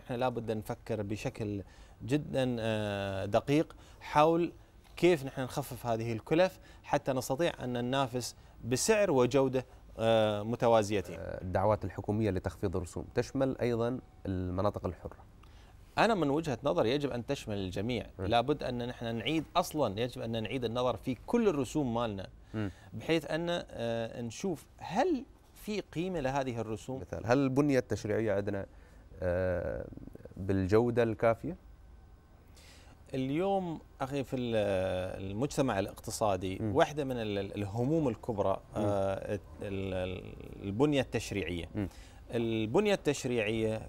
يعني احنا لابد نفكر بشكل جدا آه، دقيق حول كيف نحن نخفف هذه الكلف حتى نستطيع ان ننافس بسعر وجوده آه، متوازيتين. آه، الدعوات الحكوميه لتخفيض الرسوم تشمل ايضا المناطق الحره. انا من وجهه نظري يجب ان تشمل الجميع، لا لابد ان نحن نعيد اصلا يجب ان نعيد النظر في كل الرسوم مالنا بحيث ان نشوف هل في قيمه لهذه الرسوم؟ مثال هل البنيه التشريعيه عندنا آه، بالجوده الكافيه؟ اليوم اخي في المجتمع الاقتصادي م. واحده من الهموم الكبرى آه، البنيه التشريعيه م. البنيه التشريعيه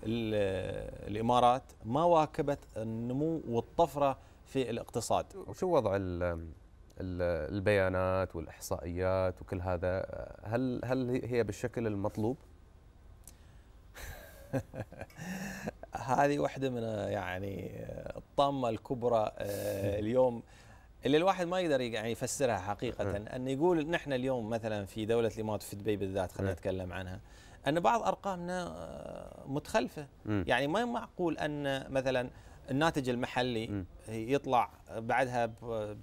الامارات ما واكبت النمو والطفره في الاقتصاد وشو وضع البيانات والاحصائيات وكل هذا هل هل هي بالشكل المطلوب هذه واحده من يعني الطامه الكبرى آه، اليوم اللي الواحد ما يقدر يعني يفسرها حقيقه ان يقول نحن اليوم مثلا في دوله الامارات في دبي بالذات خلينا نتكلم عنها ان بعض ارقامنا آه، متخلفه يعني ما معقول ان مثلا الناتج المحلي يطلع بعدها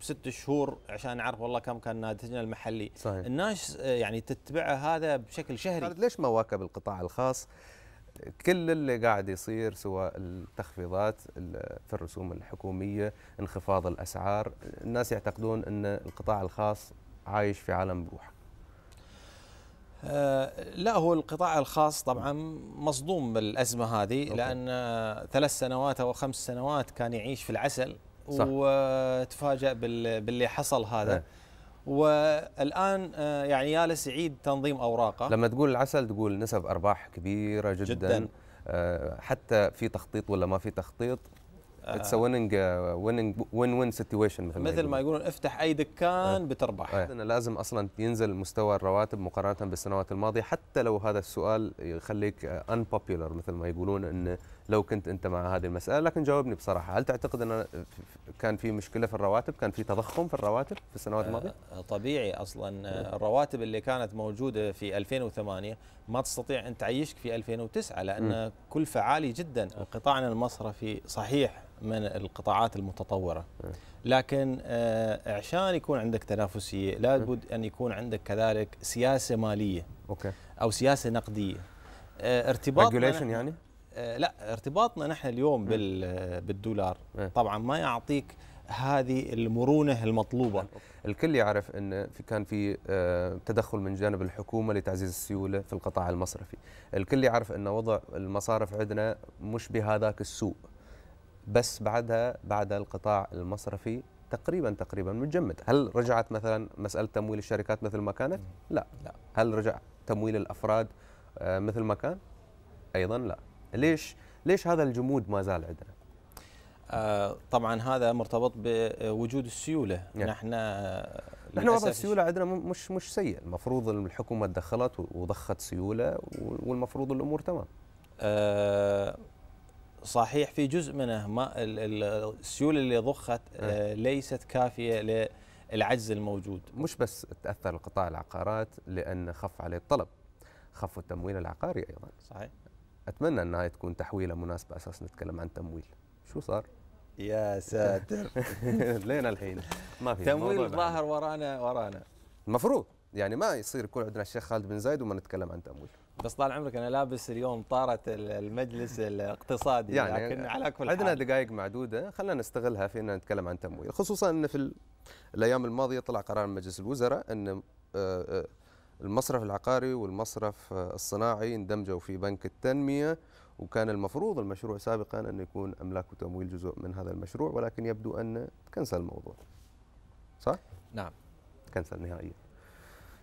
بست شهور عشان نعرف والله كم كان ناتجنا المحلي صحيح. الناس آه، يعني تتبعه هذا بشكل شهري ليش ما واكب القطاع الخاص كل اللي قاعد يصير سواء التخفيضات في الرسوم الحكوميه انخفاض الاسعار الناس يعتقدون ان القطاع الخاص عايش في عالم بروحه آه لا هو القطاع الخاص طبعا مصدوم بالازمه هذه أوكي. لان ثلاث سنوات او خمس سنوات كان يعيش في العسل صح. وتفاجأ باللي حصل هذا أه. والان آه، يعني يالس يعيد تنظيم اوراقه لما تقول العسل تقول نسب ارباح كبيره جدا, جداً. آه، حتى في تخطيط ولا ما في تخطيط اتس ويننج ويننج وين وين سيتويشن مثل مثل ما يقولون افتح اي دكان آه. بتربح آه. لازم اصلا ينزل مستوى الرواتب مقارنه بالسنوات الماضيه حتى لو هذا السؤال يخليك ان آه، مثل ما يقولون انه لو كنت انت مع هذه المساله لكن جاوبني بصراحه هل تعتقد ان كان في مشكله في الرواتب كان في تضخم في الرواتب في السنوات آه، الماضيه طبيعي اصلا الرواتب اللي كانت موجوده في 2008 ما تستطيع ان تعيشك في 2009 لان كلفه عاليه جدا قطاعنا المصرفي صحيح من القطاعات المتطوره لكن آه، عشان يكون عندك تنافسيه لابد ان يكون عندك كذلك سياسه ماليه اوكي او سياسه نقديه آه، ارتباط ريجوليشن يعني آه، لا ارتباطنا نحن اليوم آه، بالدولار طبعا ما يعطيك هذه المرونه المطلوبه الكل يعرف ان في كان في آه، تدخل من جانب الحكومه لتعزيز السيوله في القطاع المصرفي الكل يعرف ان وضع المصارف عندنا مش بهذاك السوء بس بعدها بعد القطاع المصرفي تقريبا تقريبا متجمد هل رجعت مثلا مساله تمويل الشركات مثل ما كانت لا لا هل رجع تمويل الافراد مثل ما كان ايضا لا ليش ليش هذا الجمود ما زال عندنا؟ آه طبعا هذا مرتبط بوجود السيوله يعني. نحن آه، نحن وضع السيوله عندنا مش مش سيء المفروض الحكومه تدخلت وضخت سيوله والمفروض الامور تمام آه صحيح في جزء منه ما السيوله اللي ضخت آه نعم. ليست كافيه للعجز الموجود مش بس تاثر القطاع العقارات لان خف عليه الطلب خف التمويل العقاري ايضا صحيح اتمنى انها تكون تحويله مناسبه اساس نتكلم عن تمويل شو صار يا ساتر لين الحين ما في تمويل ظاهر ورانا ورانا المفروض يعني ما يصير يكون عندنا الشيخ خالد بن زايد وما نتكلم عن تمويل بس طال عمرك انا لابس اليوم طاره المجلس الاقتصادي يعني لكن على كل عندنا دقائق معدوده خلينا نستغلها في ان نتكلم عن تمويل خصوصا ان في الايام الماضيه طلع قرار مجلس الوزراء ان آه، آه، المصرف العقاري والمصرف الصناعي اندمجوا في بنك التنمية وكان المفروض المشروع سابقا أن يكون أملاك وتمويل جزء من هذا المشروع ولكن يبدو أن تكنسل الموضوع صح؟ نعم تكنسل نهائيا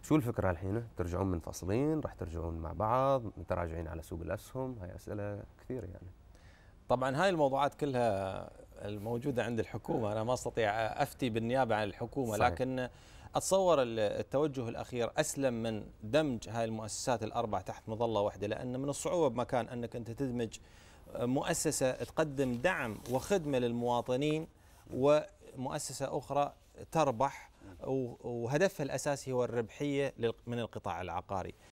شو الفكرة الحين؟ ترجعون منفصلين راح ترجعون مع بعض متراجعين على سوق الأسهم هاي أسئلة كثيرة يعني طبعا هاي الموضوعات كلها الموجودة عند الحكومة أنا ما أستطيع أفتي بالنيابة عن الحكومة صحيح. لكن اتصور التوجه الاخير اسلم من دمج هاي المؤسسات الاربع تحت مظله واحده لان من الصعوبه بمكان انك انت تدمج آه، مؤسسه تقدم دعم وخدمه للمواطنين ومؤسسه اخرى تربح وهدفها الاساسي هو الربحيه من القطاع العقاري